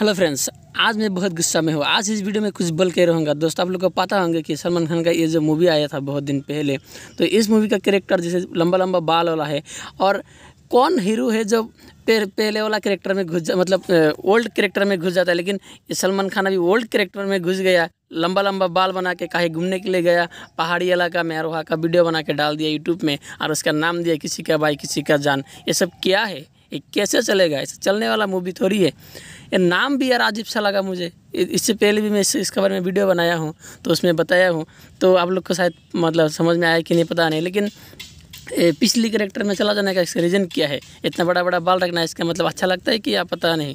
hello friends आज मैं बहुत गुस्सा में हूँ आज इस वीडियो में कुछ बल कह रहूँगा दोस्तों आप लोग को पता होंगे कि सलमान खान का ये जो मूवी आया था बहुत दिन पहले तो इस मूवी का कैरेक्टर जैसे लंबा लंबा बाल वाला है और कौन हीरो है जो पहले वाला कैरेक्टर में घुस मतलब ओल्ड कैरेक्टर में घुस जाता है लेकिन ये सलमान खान अभी ओल्ड कैरेक्टर में घुस गया लंबा लंबा बाल बना के कहीं घूमने के लिए गया पहाड़ी इलाका में और वहाँ का वीडियो बना के डाल दिया यूट्यूब में और उसका नाम दिया किसी का भाई किसी का जान ये सब क्या है ये कैसे चलेगा ऐसे चलने वाला मूवी थोड़ी है ये नाम भी यार अजीब सा लगा मुझे इससे पहले भी मैं इस, इस खबर में वीडियो बनाया हूँ तो उसमें बताया हूँ तो आप लोग को शायद मतलब समझ में आया कि नहीं पता नहीं लेकिन पिछली करेक्टर में चला जाने का इसका रीज़न क्या है इतना बड़ा बड़ा बाल रखना इसका मतलब अच्छा लगता है कि या पता नहीं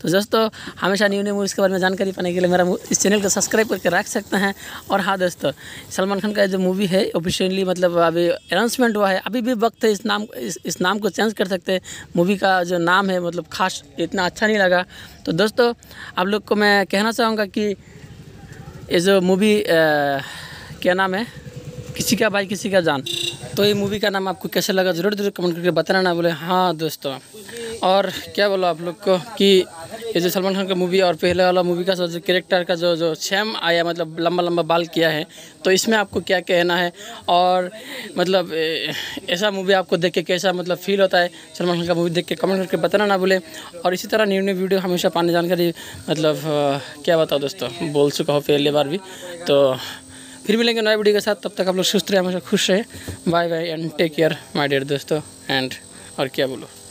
तो दोस्तों हमेशा न्यू न्यू मूवीज़ के बारे में जानकारी पाने के लिए मेरा इस चैनल को सब्सक्राइब करके रख सकते हैं और हाँ दोस्तों सलमान खान का जो मूवी है ऑफिशियली मतलब अभी अनाउंसमेंट हुआ है अभी भी वक्त है इस नाम इस, इस नाम को चेंज कर सकते हैं मूवी का जो नाम है मतलब खास इतना अच्छा नहीं लगा तो दोस्तों आप लोग को मैं कहना चाहूँगा कि ये जो मूवी क्या नाम है किसी का भाई किसी का जान तो ये मूवी का नाम आपको कैसे लगा ज़रूर जरूर कमेंट करके बताना ना बोले हाँ दोस्तों और क्या बोलो आप लोग को कि ये जो सलमान खान का मूवी और पहले वाला मूवी का जो कैरेक्टर का जो जो शैम आया मतलब लंबा लंबा बाल किया है तो इसमें आपको क्या कहना है और मतलब ऐसा मूवी आपको देख के कैसा मतलब फील होता है सलमान खान का मूवी देख के कमेंट करके बताना ना बोले और इसी तरह न्यू न्यू वीडियो हमेशा पाने जानकारी मतलब क्या बताओ दोस्तों बोल चुका हूँ पहली बार भी तो फिर मिलेंगे नए वीडियो के साथ तब तक आप लोग सुस्त रहे हमेशा खुश रहे bye bye and take care my dear दोस्तों एंड और क्या बोलो